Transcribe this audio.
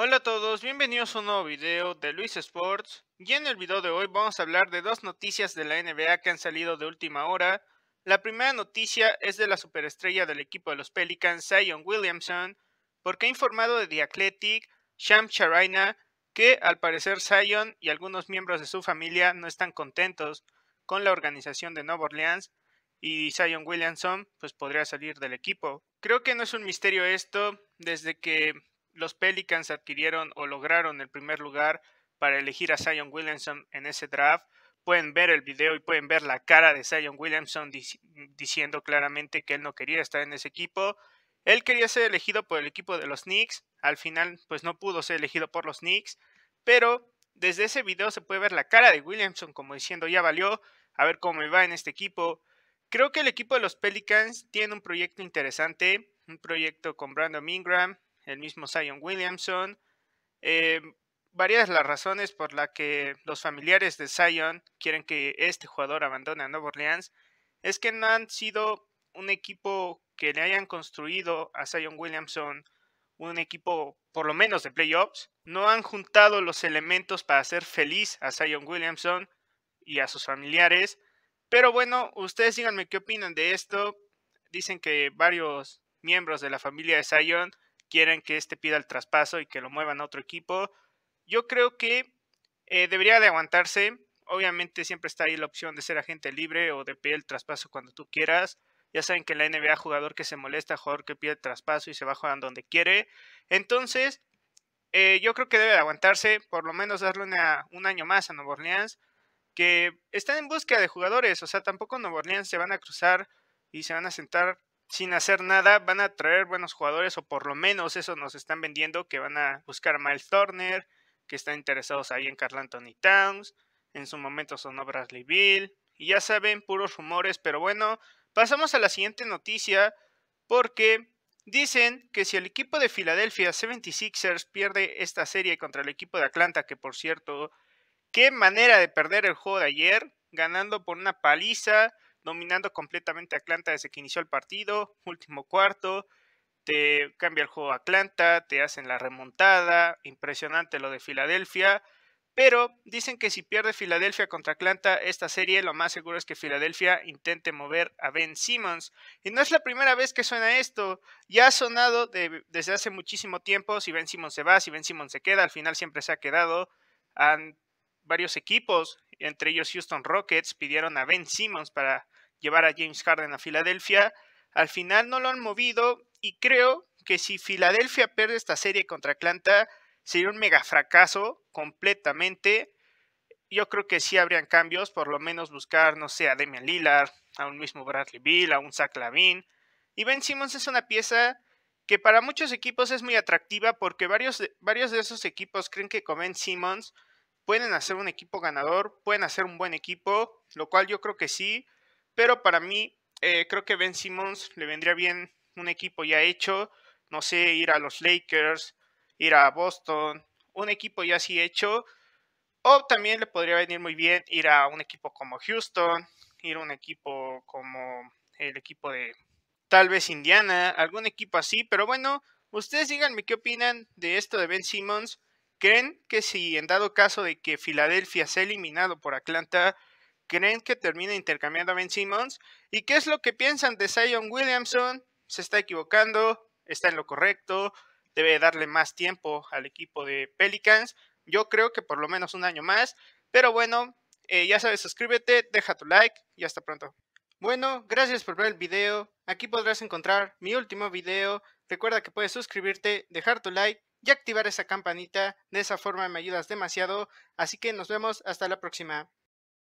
Hola a todos, bienvenidos a un nuevo video de Luis Sports y en el video de hoy vamos a hablar de dos noticias de la NBA que han salido de última hora. La primera noticia es de la superestrella del equipo de los Pelicans, Zion Williamson, porque ha informado de The Athletic, Sham Charaina, que al parecer Zion y algunos miembros de su familia no están contentos con la organización de Nueva Orleans y Zion Williamson pues podría salir del equipo. Creo que no es un misterio esto, desde que los Pelicans adquirieron o lograron el primer lugar para elegir a Zion Williamson en ese draft. Pueden ver el video y pueden ver la cara de Zion Williamson diciendo claramente que él no quería estar en ese equipo. Él quería ser elegido por el equipo de los Knicks. Al final, pues no pudo ser elegido por los Knicks. Pero desde ese video se puede ver la cara de Williamson como diciendo ya valió, a ver cómo me va en este equipo. Creo que el equipo de los Pelicans tiene un proyecto interesante, un proyecto con Brandon Ingram, el mismo Zion Williamson. Eh, varias las razones por las que los familiares de Zion quieren que este jugador abandone a Nueva Orleans es que no han sido un equipo que le hayan construido a Zion Williamson un equipo por lo menos de playoffs. No han juntado los elementos para hacer feliz a Zion Williamson y a sus familiares. Pero bueno, ustedes díganme qué opinan de esto. Dicen que varios miembros de la familia de Zion quieren que este pida el traspaso y que lo muevan a otro equipo. Yo creo que eh, debería de aguantarse. Obviamente siempre está ahí la opción de ser agente libre o de pedir el traspaso cuando tú quieras. Ya saben que en la NBA jugador que se molesta, jugador que pide el traspaso y se va jugando donde quiere. Entonces, eh, yo creo que debe de aguantarse, por lo menos darle un año más a Nuevo Orleans, que están en búsqueda de jugadores. O sea, tampoco Nuevo Orleans se van a cruzar y se van a sentar sin hacer nada, van a traer buenos jugadores, o por lo menos eso nos están vendiendo, que van a buscar a Miles Turner, que están interesados ahí en Carl Anthony Towns, en su momento sonó Bradley Bill, y ya saben, puros rumores, pero bueno, pasamos a la siguiente noticia, porque dicen que si el equipo de Filadelfia 76ers pierde esta serie contra el equipo de Atlanta, que por cierto, qué manera de perder el juego de ayer, ganando por una paliza, dominando completamente a Atlanta desde que inició el partido, último cuarto, te cambia el juego a Atlanta, te hacen la remontada, impresionante lo de Filadelfia, pero dicen que si pierde Filadelfia contra Atlanta esta serie, lo más seguro es que Filadelfia intente mover a Ben Simmons. Y no es la primera vez que suena esto, ya ha sonado desde hace muchísimo tiempo, si Ben Simmons se va, si Ben Simmons se queda, al final siempre se ha quedado. Han, varios equipos entre ellos Houston Rockets, pidieron a Ben Simmons para llevar a James Harden a Filadelfia. Al final no lo han movido y creo que si Filadelfia pierde esta serie contra Atlanta sería un mega fracaso completamente. Yo creo que sí habrían cambios, por lo menos buscar, no sé, a Demian Lillard, a un mismo Bradley Bill, a un Zach Lavin. Y Ben Simmons es una pieza que para muchos equipos es muy atractiva porque varios, varios de esos equipos creen que con Ben Simmons pueden hacer un equipo ganador, pueden hacer un buen equipo, lo cual yo creo que sí, pero para mí eh, creo que Ben Simmons le vendría bien un equipo ya hecho, no sé, ir a los Lakers, ir a Boston, un equipo ya así hecho, o también le podría venir muy bien ir a un equipo como Houston, ir a un equipo como el equipo de tal vez Indiana, algún equipo así, pero bueno, ustedes díganme qué opinan de esto de Ben Simmons. ¿Creen que si en dado caso de que Filadelfia ha eliminado por Atlanta, creen que termine intercambiando a Ben Simmons? ¿Y qué es lo que piensan de Zion Williamson? ¿Se está equivocando? ¿Está en lo correcto? ¿Debe darle más tiempo al equipo de Pelicans? Yo creo que por lo menos un año más. Pero bueno, eh, ya sabes, suscríbete, deja tu like y hasta pronto. Bueno, gracias por ver el video. Aquí podrás encontrar mi último video. Recuerda que puedes suscribirte, dejar tu like y activar esa campanita. De esa forma me ayudas demasiado. Así que nos vemos hasta la próxima.